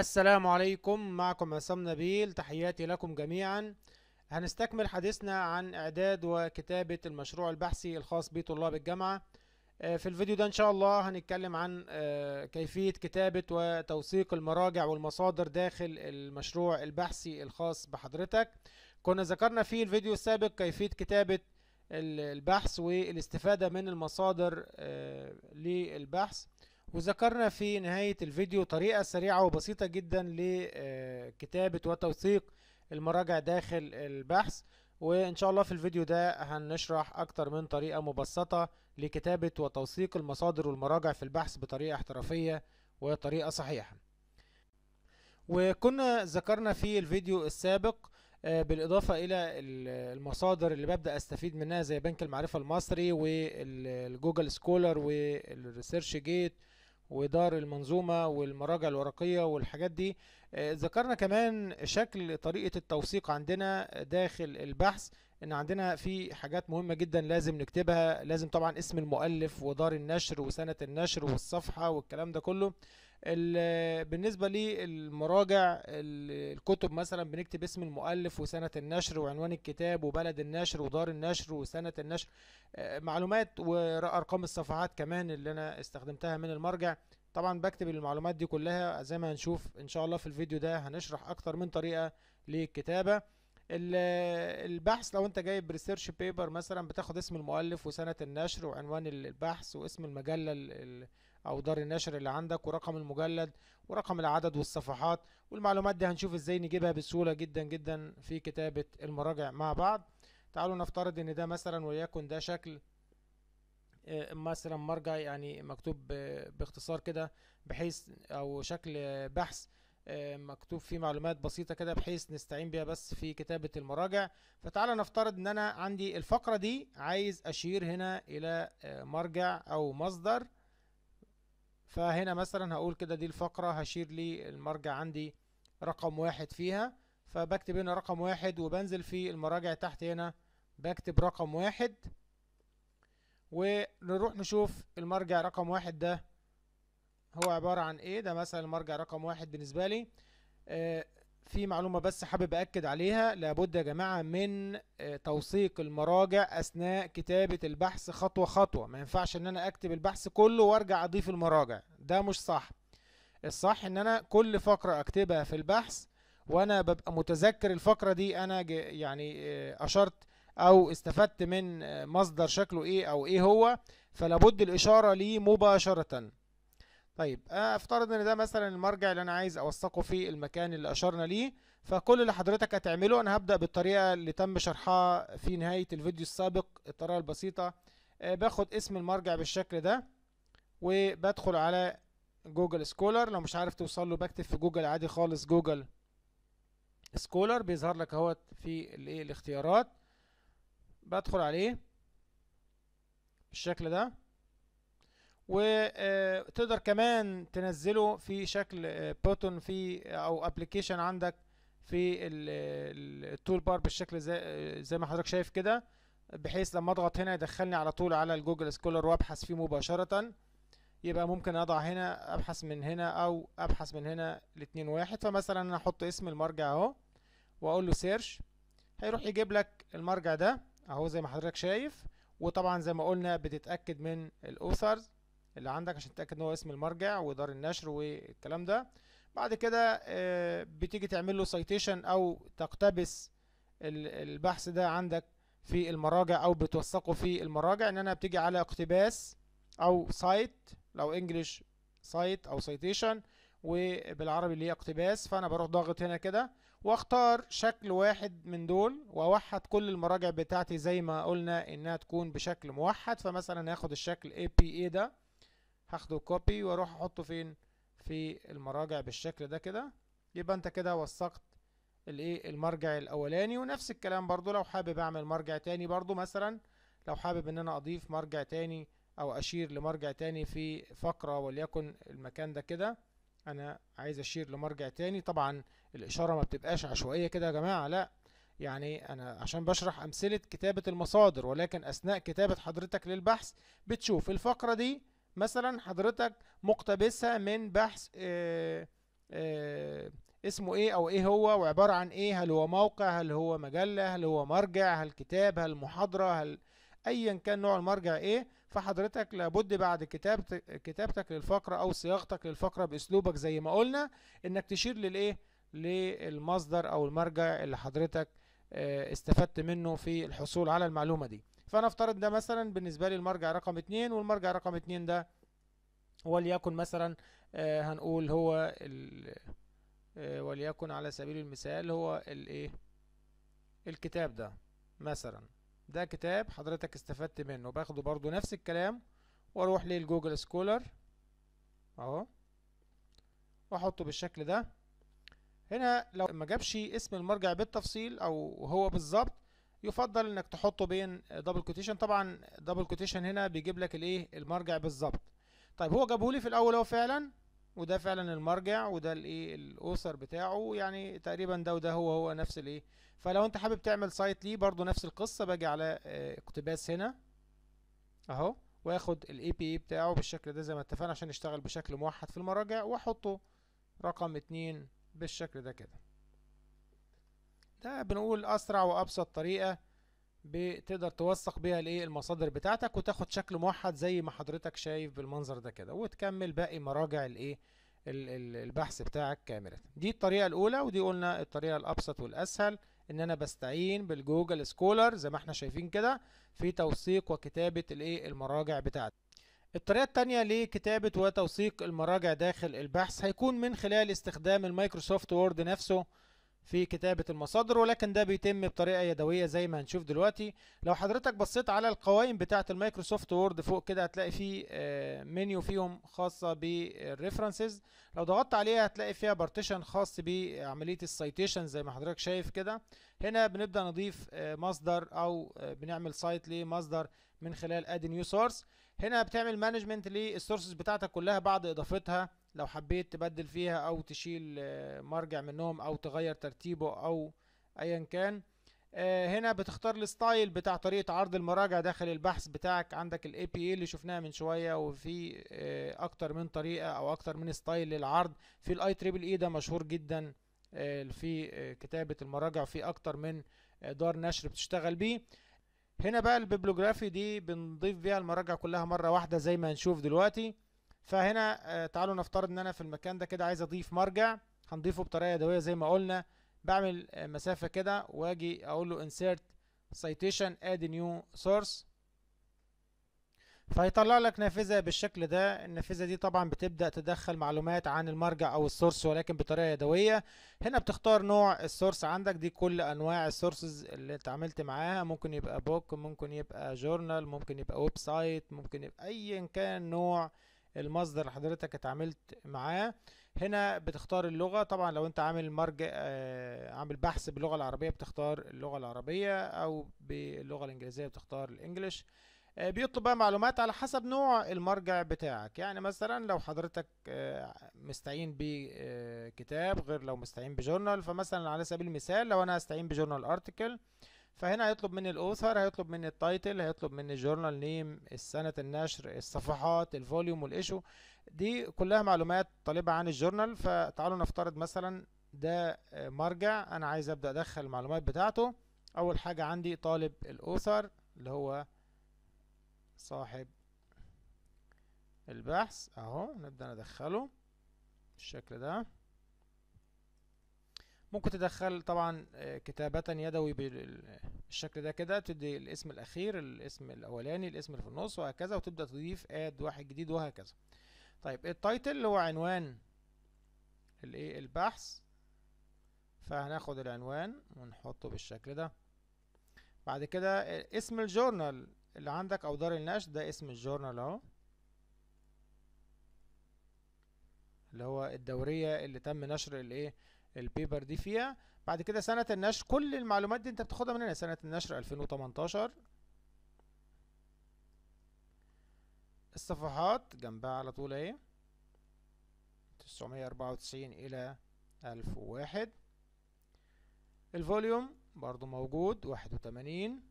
السلام عليكم معكم عصام نبيل تحياتي لكم جميعا هنستكمل حديثنا عن إعداد وكتابة المشروع البحثي الخاص بطلاب الجامعة آه، في الفيديو ده إن شاء الله هنتكلم عن آه، كيفية كتابة وتوثيق المراجع والمصادر داخل المشروع البحثي الخاص بحضرتك كنا ذكرنا في الفيديو السابق كيفية كتابة البحث والاستفادة من المصادر آه، للبحث وذكرنا في نهاية الفيديو طريقة سريعة وبسيطة جدا لكتابة وتوثيق المراجع داخل البحث وإن شاء الله في الفيديو ده هنشرح أكتر من طريقة مبسطة لكتابة وتوثيق المصادر والمراجع في البحث بطريقة احترافية وطريقة صحيحة وكنا ذكرنا في الفيديو السابق آه، بالإضافة إلى المصادر اللي ببدأ أستفيد منها زي بنك المعرفة المصري والجوجل سكولر والريسيرش جيت ودار المنظومة والمراجع الورقية والحاجات دي آه، ذكرنا كمان شكل طريقة التوثيق عندنا داخل البحث ان عندنا في حاجات مهمة جدا لازم نكتبها لازم طبعا اسم المؤلف ودار النشر وسنة النشر والصفحة والكلام ده كله بالنسبة للمراجع الكتب مثلا بنكتب اسم المؤلف وسنة النشر وعنوان الكتاب وبلد النشر ودار النشر وسنة النشر آه، معلومات وأرقام الصفحات كمان اللي أنا استخدمتها من المرجع طبعا بكتب المعلومات دي كلها زي ما هنشوف إن شاء الله في الفيديو ده هنشرح أكتر من طريقة للكتابة البحث لو انت جايب ريسيرش بيبر مثلا بتاخد اسم المؤلف وسنة النشر وعنوان البحث واسم المجلة او دار النشر اللي عندك ورقم المجلد ورقم العدد والصفحات والمعلومات دي هنشوف ازاي نجيبها بسهوله جدا جدا في كتابه المراجع مع بعض تعالوا نفترض ان ده مثلا وليكن ده شكل آه، مثلا مرجع يعني مكتوب باختصار كده بحيث او شكل بحث آه، مكتوب فيه معلومات بسيطة كده بحيث نستعين بيها بس في كتابة المراجع فتعالى نفترض ان انا عندي الفقرة دي عايز اشير هنا الى آه، مرجع او مصدر فهنا مثلا هقول كده دي الفقرة هشير لي المرجع عندي رقم واحد فيها فبكتب هنا رقم واحد وبنزل في المراجع تحت هنا بكتب رقم واحد ونروح نشوف المرجع رقم واحد ده هو عبارة عن ايه ده مثلا المرجع رقم واحد بالنسبة لي آه، في معلومة بس حابب أكد عليها لابد يا جماعة من آه، توثيق المراجع أثناء كتابة البحث خطوة خطوة ما ينفعش إن أنا أكتب البحث كله وأرجع أضيف المراجع ده مش صح الصح إن أنا كل فقرة أكتبها في البحث وأنا ببقى متذكر الفقرة دي أنا يعني آه، أشرت أو استفدت من آه، مصدر شكله إيه أو إيه هو فلابد الإشارة ليه مباشرةً طيب آه، افترض ان ده مثلا المرجع اللي انا عايز اوثقه في المكان اللي اشرنا ليه فكل اللي حضرتك هتعمله انا هبدا بالطريقه اللي تم شرحها في نهايه الفيديو السابق الطريقه البسيطه آه، باخد اسم المرجع بالشكل ده وبدخل على جوجل سكولر لو مش عارف توصل له بكتب في جوجل عادي خالص جوجل سكولر بيظهر لك اهوت في الايه الاختيارات بدخل عليه بالشكل ده وتقدر كمان تنزله في شكل آه، بوتون في آه، او ابلكيشن عندك في التول آه، بار بالشكل زي زي ما حضرتك شايف كده بحيث لما اضغط هنا يدخلني على طول على الجوجل سكولر وابحث فيه مباشره يبقى ممكن اضع هنا ابحث من هنا او ابحث من هنا الاثنين واحد فمثلا انا احط اسم المرجع اهو واقول له سيرش هيروح يجيب لك المرجع ده اهو زي ما حضرتك شايف وطبعا زي ما قلنا بتتاكد من الاوثرز اللي عندك عشان تتاكد ان هو اسم المرجع ودار النشر والكلام ده بعد كده آه، بتيجي تعمل له سيتيشن او تقتبس البحث ده عندك في المراجع او بتوثقه في المراجع ان انا بتيجي على اقتباس او سايت لو انجلش سايت او سيتيشن وبالعربي اللي هي اقتباس فانا بروح ضاغط هنا كده واختار شكل واحد من دول واوحد كل المراجع بتاعتي زي ما قلنا انها تكون بشكل موحد فمثلا هاخد الشكل APA ده هاخده كوبي واروح احطه فين في المراجع بالشكل ده كده يبقى انت كده وثقت الايه المرجع الاولاني ونفس الكلام برضو لو حابب اعمل مرجع تاني برضو مثلا لو حابب ان انا اضيف مرجع تاني او اشير لمرجع تاني في فقرة وليكن المكان ده كده انا عايز اشير لمرجع تاني طبعا الاشارة ما بتبقاش عشوائية كده يا جماعة لا يعني انا عشان بشرح امثلة كتابة المصادر ولكن اثناء كتابة حضرتك للبحث بتشوف الفقرة دي مثلا حضرتك مقتبسه من بحث آه، آه، اسمه ايه او ايه هو وعباره عن ايه هل هو موقع هل هو مجله هل هو مرجع هل كتاب هل محاضره هل ايا كان نوع المرجع ايه فحضرتك لابد بعد كتابتك للفقره او صياغتك للفقره باسلوبك زي ما قلنا انك تشير للايه للمصدر او المرجع اللي حضرتك آه، استفدت منه في الحصول على المعلومه دي فنفترض ده مثلا بالنسبة لي المرجع رقم اتنين والمرجع رقم اتنين ده وليكن مثلا آه، هنقول هو آه، وليكن على سبيل المثال هو الايه الكتاب ده مثلا ده كتاب حضرتك استفدت منه باخده برضو نفس الكلام واروح للجوجل سكولر اهو واحطه بالشكل ده هنا لو ما جابش اسم المرجع بالتفصيل او هو بالظبط يفضل انك تحطه بين دبل كوتيشن طبعا دبل كوتيشن هنا بيجيب لك الايه المرجع بالظبط طيب هو جابه لي في الاول اهو فعلا وده فعلا المرجع وده الايه الاوثر بتاعه يعني تقريبا ده وده هو هو نفس الايه فلو انت حابب تعمل سايت ليه برضو نفس القصه باجي على آه، اقتباس هنا اهو واخد الاي بي اي بتاعه بالشكل ده زي ما اتفقنا عشان يشتغل بشكل موحد في المراجع واحطه رقم اتنين بالشكل ده كده ده بنقول اسرع وابسط طريقه بتقدر توثق بيها الايه المصادر بتاعتك وتاخد شكل موحد زي ما حضرتك شايف بالمنظر ده كده وتكمل باقي مراجع الايه البحث بتاعك كاملة دي الطريقة الأولى ودي قلنا الطريقة الأبسط والأسهل إن أنا بستعين بالجوجل سكولر زي ما احنا شايفين كده في توثيق وكتابة الإيه المراجع بتاعتي الطريقة الثانيه لكتابة وتوثيق المراجع داخل البحث هيكون من خلال استخدام المايكروسوفت وورد نفسه في كتابة المصادر ولكن ده بيتم بطريقة يدوية زي ما هنشوف دلوقتي لو حضرتك بصيت على القوائم بتاعة المايكروسوفت وورد فوق كده هتلاقي فيه آه، منيو فيهم خاصة بالريفرنسز لو ضغطت عليها هتلاقي فيها بارتيشن خاص بعملية السيتيشن زي ما حضرتك شايف كده هنا بنبدأ نضيف آه، مصدر أو آه، بنعمل سايت لمصدر من خلال ادي نيو سورس هنا بتعمل مانجمنت للسورسز بتاعتك كلها بعد إضافتها لو حبيت تبدل فيها او تشيل آه، مرجع منهم او تغير ترتيبه او ايا كان آه، هنا بتختار الستايل بتاع طريقة عرض المراجع داخل البحث بتاعك عندك الاي بي اي اللي شفناها من شوية وفي آه، اكتر من طريقة او اكتر من ستايل للعرض في الاي تريبل اي ده مشهور جدا في كتابة المراجع في اكتر من دار نشر بتشتغل بيه هنا بقى البيبلوجرافي دي بنضيف بيها المراجع كلها مرة واحدة زي ما هنشوف دلوقتي فهنا آه، تعالوا نفترض ان انا في المكان ده كده عايز اضيف مرجع هنضيفه بطريقه يدويه زي ما قلنا بعمل آه، مسافه كده واجي اقول له insert citation add new source فهيطلع لك نافذه بالشكل ده النافذه دي طبعا بتبدا تدخل معلومات عن المرجع او السورس ولكن بطريقه يدويه هنا بتختار نوع السورس عندك دي كل انواع السورسز اللي اتعاملت معاها ممكن يبقى بوك ممكن يبقى جورنال ممكن يبقى ويب سايت ممكن يبقى ايا كان نوع المصدر اللي حضرتك اتعاملت معاه هنا بتختار اللغة طبعا لو انت عامل مرجع آه، عامل بحث باللغة العربية بتختار اللغة العربية او باللغة الانجليزية بتختار الانجليش آه، بيطلب بقى معلومات على حسب نوع المرجع بتاعك يعني مثلا لو حضرتك آه، مستعين بكتاب غير لو مستعين بجورنال فمثلا على سبيل المثال لو انا هستعين بجورنال ارتكل فهنا هيطلب مني الاوثر هيطلب مني التايتل هيطلب مني الجورنال نيم السنه النشر الصفحات الفوليوم والايشو دي كلها معلومات طالبه عن الجورنال فتعالوا نفترض مثلا ده مرجع انا عايز ابدا ادخل المعلومات بتاعته اول حاجه عندي طالب الاوثر اللي هو صاحب البحث اهو نبدا ندخله بالشكل ده ممكن تدخل طبعا آه، كتابة يدوي بالشكل ده كده تدي الاسم الأخير الاسم الأولاني الاسم اللي في النص وهكذا وتبدأ تضيف اد واحد جديد وهكذا طيب التايتل هو عنوان الايه البحث فهناخد العنوان ونحطه بالشكل ده بعد كده اسم الجورنال اللي عندك أو دار النشر ده اسم الجورنال أهو اللي هو الدورية اللي تم نشر الايه البيبر دي فيها بعد كده سنة النشر كل المعلومات دي انت بتاخدها من هنا سنة النشر 2018 الصفحات جنبها على طول اهي 994 الى 1001 الفوليوم برضو موجود 81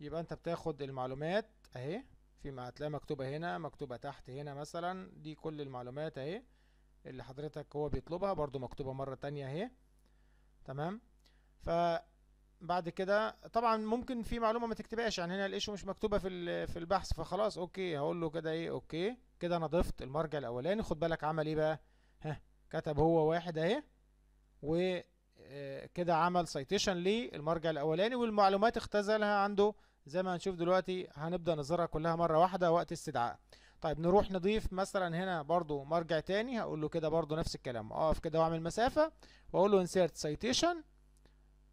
يبقى انت بتاخد المعلومات اهي في هتلاقيها مكتوبة هنا مكتوبة تحت هنا مثلا دي كل المعلومات اهي اللي حضرتك هو بيطلبها برضو مكتوبة مرة تانية اهي تمام فبعد كده طبعا ممكن في معلومة ما تكتبهاش يعني هنا الايشو مش مكتوبة في في البحث فخلاص اوكي هقول له كده ايه اوكي كده انا ضفت المرجع الاولاني خد بالك عمل ايه بقى ها كتب هو واحد اهي وكده آه، عمل سيتيشن للمرجع الاولاني والمعلومات اختزلها عنده زي ما هنشوف دلوقتي هنبدأ نظهرها كلها مرة واحدة وقت استدعاء طيب نروح نضيف مثلا هنا برضو مرجع تاني هقول له كده برضو نفس الكلام اقف كده واعمل مسافه واقول له انسيرت آه، سيتيشن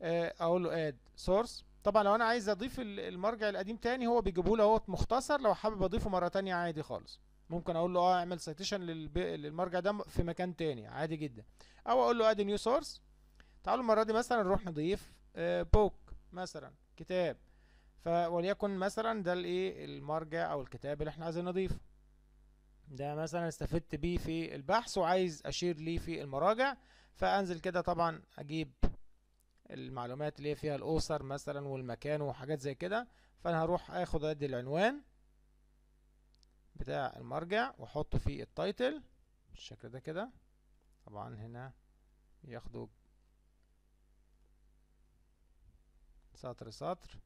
اقول له اد سورس طبعا لو انا عايز اضيف المرجع القديم تاني هو بيجيبه له اهوت مختصر لو حابب اضيفه مره تانية عادي خالص ممكن اقول له اه اعمل سيتيشن للمرجع ده في مكان تاني عادي جدا او اقول له اد نيو سورس تعالوا المره دي مثلا نروح نضيف بوك آه، مثلا كتاب فوليكن مثلا ده الايه المرجع او الكتاب اللي احنا عايزين نضيفه ده مثلا استفدت بيه في البحث وعايز اشير ليه في المراجع فانزل كده طبعا اجيب المعلومات اللي هي فيها الاسر مثلا والمكان وحاجات زي كده فانا هروح اخد ادي العنوان بتاع المرجع واحطه في التايتل بالشكل ده كده طبعا هنا ياخدوا سطر سطر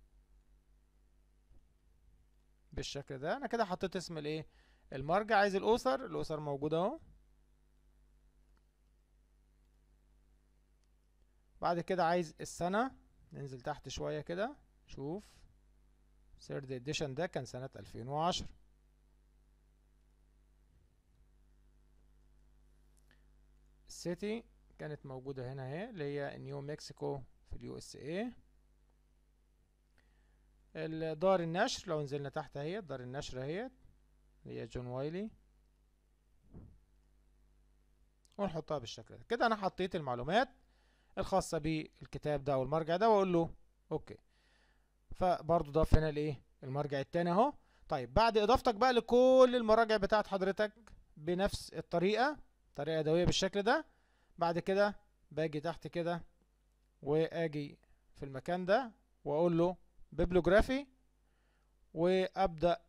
بالشكل ده انا كده حطيت اسم الايه المرجع عايز الأسر الأسر موجودة أهو بعد كده عايز السنة ننزل تحت شوية كده شوف سيرد اديشن ده كان سنة 2010 السيتي كانت موجودة هنا اهي اللي هي نيو مكسيكو في اليو اس اي دار النشر لو نزلنا تحت اهي دار النشر اهيت اللي هي جون وايلي ونحطها بالشكل ده كده انا حطيت المعلومات الخاصة بالكتاب ده والمرجع ده واقول له اوكي فبرضه ضاف هنا الايه المرجع التاني اهو طيب بعد اضافتك بقى لكل المراجع بتاعت حضرتك بنفس الطريقة طريقة يدوية بالشكل ده بعد كده باجي تحت كده واجي في المكان ده واقول له بيبلوجرافي وابدا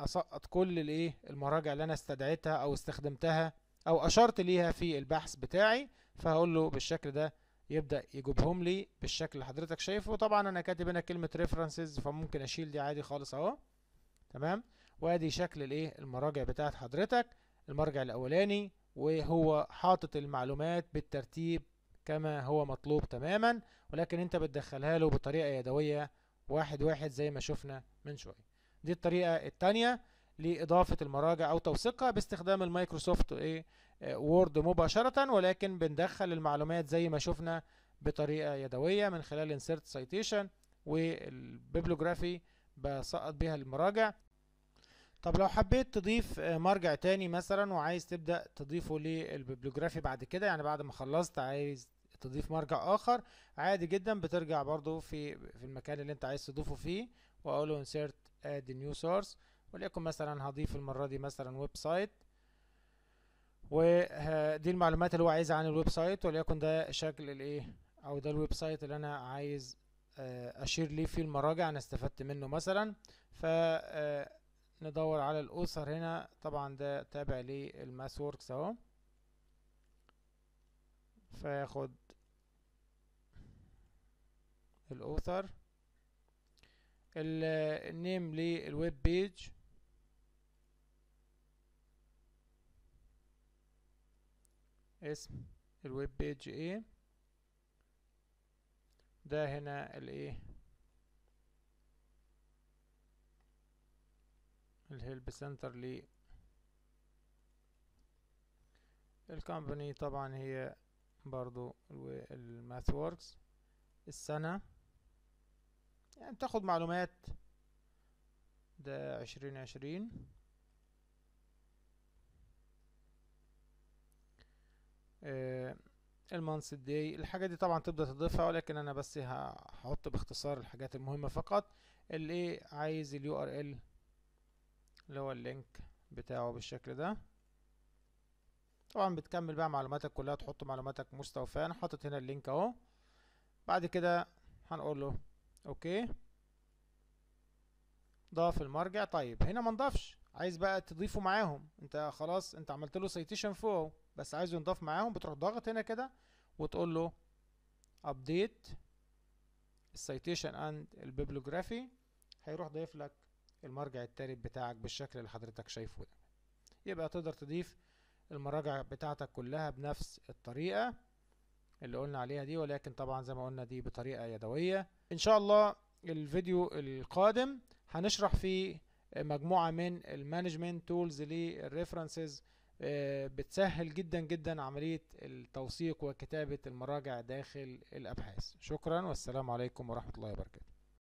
اسقط كل الايه المراجع اللي انا استدعيتها او استخدمتها او اشرت ليها في البحث بتاعي فهقول له بالشكل ده يبدا يجيبهم لي بالشكل اللي حضرتك شايفه طبعا انا كاتب هنا كلمه ريفرنسز فممكن اشيل دي عادي خالص اهو تمام وادي شكل الايه المراجع بتاعت حضرتك المرجع الاولاني وهو حاطط المعلومات بالترتيب كما هو مطلوب تماما ولكن انت بتدخلها له بطريقه يدويه واحد واحد زي ما شفنا من شويه دي الطريقة التانية لإضافة المراجع أو توثيقها باستخدام المايكروسوفت إيه آه، وورد مباشرة ولكن بندخل المعلومات زي ما شفنا بطريقة يدوية من خلال insert citation والبيبلوجرافي بسقط بيها المراجع طب لو حبيت تضيف آه، مرجع تاني مثلا وعايز تبدأ تضيفه للبيبلوجرافي بعد كده يعني بعد ما خلصت عايز تضيف مرجع آخر عادي جدا بترجع برضو في في المكان اللي أنت عايز تضيفه فيه وأقول له insert اد نيو سورس وليكن مثلا هضيف المرة دي مثلا ويب سايت ودي المعلومات اللي هو عايزها عن الويب سايت وليكن ده شكل الايه او ده الويب سايت اللي انا عايز آه، اشير ليه في المراجع انا استفدت منه مثلا ف آه، ندور على الاوثر هنا طبعا ده تابع للماس ووركس اهو فياخد الاوثر النيم للويب بيج اسم الويب بيج ايه ده هنا الايه الهيلب سنتر لي الكومباني طبعا هي برضو الماث ووركس السنة يعني بتاخد معلومات ده عشرين عشرين آه، المانس داي الحاجات دي طبعا تبدأ تضيفها ولكن أنا بس هحط باختصار الحاجات المهمة فقط اللي عايز اليو ار ال اللي هو اللينك بتاعه بالشكل ده طبعا بتكمل بقى معلوماتك كلها تحط معلوماتك مستوفاه انا حاطط هنا اللينك اهو بعد كده هنقول له اوكي ضاف المرجع طيب هنا ما نضافش عايز بقى تضيفه معاهم انت خلاص انت عملت له سيتيشن فوق بس عايزه ينضاف معاهم بتروح ضاغط هنا كده وتقول له ابديت السيتيشن اند البيبلوجرافي هيروح ضيف لك المرجع التالت بتاعك بالشكل اللي حضرتك شايفه ده يبقى تقدر تضيف المراجع بتاعتك كلها بنفس الطريقة اللي قلنا عليها دي ولكن طبعا زي ما قلنا دي بطريقة يدوية ان شاء الله الفيديو القادم هنشرح فيه مجموعة من المانجمنت تولز للريفرنسز آه، بتسهل جدا جدا عملية التوثيق وكتابة المراجع داخل الأبحاث شكرا والسلام عليكم ورحمة الله وبركاته